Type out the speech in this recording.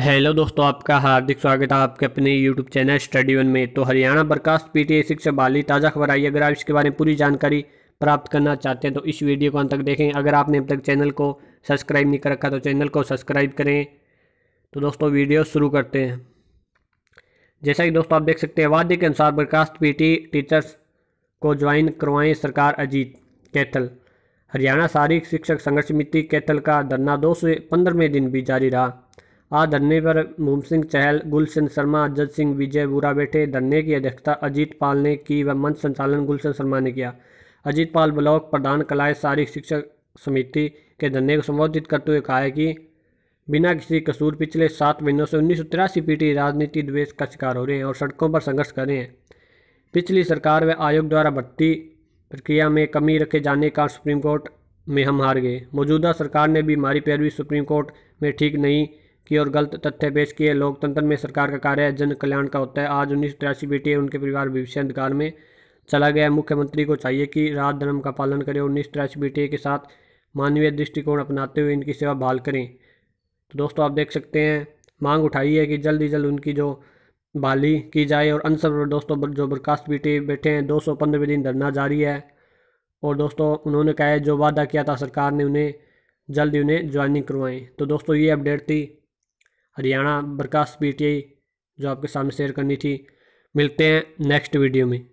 hello दोस्तों आपका हार्दिक स्वागत है आपके अपने यूट्यूब चैनल स्टडी वन में तो हरियाणा पी टी शिक्षा बाली ताज़ा खबर आई अगर आप इसके बारे में पूरी जानकारी प्राप्त करना चाहते हैं तो इस वीडियो को अंत तक देखें अगर आपने अब तक चैनल को सब्सक्राइब नहीं कर रखा तो चैनल को सब्सक्राइब करें तो दोस्तों वीडियो शुरू करते हैं जैसा कि दोस्तों आप देख सकते हैं वादे के अनुसार बर्खास्त पी टीचर्स को ज्वाइन करवाएँ सरकार अजीत कैथल हरियाणा शारीरिक शिक्षक संघर्ष समिति कैथल का धरना दो से पंद्रहवें दिन भी जारी रहा आज धरने पर भूम सिंह चहल गुलशन शर्मा अजत सिंह विजय बुरा बैठे धरने की अध्यक्षता अजीत पाल ने की व मंच संचालन गुलशन शर्मा ने किया अजीत पाल ब्लॉक प्रधान कलाए सारी शिक्षक समिति के धरने को संबोधित करते हुए कहा है कि बिना किसी कसूर पिछले सात महीनों से उन्नीस सौ तिरासी पीटी राजनीति द्वेष का शिकार हो रहे हैं और सड़कों पर संघर्ष कर रहे हैं पिछली सरकार व आयोग द्वारा भर्ती प्रक्रिया में कमी रखे जाने का सुप्रीम कोर्ट में हम हार गए मौजूदा सरकार ने भी हमारी पैरवी सुप्रीम कोर्ट में ठीक नहीं की और गलत तथ्य पेश किए लोकतंत्र में सरकार का कार्य जन कल्याण का होता है आज उन्नीस सौ तिरासी बेटी उनके परिवार भविष्य अंधकार में चला गया मुख्यमंत्री को चाहिए कि रात धर्म का पालन करें उन्नीस तिरासी बेटी के साथ मानवीय दृष्टिकोण अपनाते हुए इनकी सेवा बहाल करें तो दोस्तों आप देख सकते हैं मांग उठाई है कि जल्द ही जल्द उनकी जो बहाली की जाए और अनसर दोस्तों जो बर्खास्त बेटे बैठे हैं दो सौ पंद्रह दिन धरना जारी है और दोस्तों उन्होंने कहा है जो वादा किया था सरकार ने उन्हें जल्द ही उन्हें ज्वाइनिंग करवाएं तो दोस्तों ये अपडेट थी हरियाणा बरकास्ट पी जो आपके सामने शेयर करनी थी मिलते हैं नेक्स्ट वीडियो में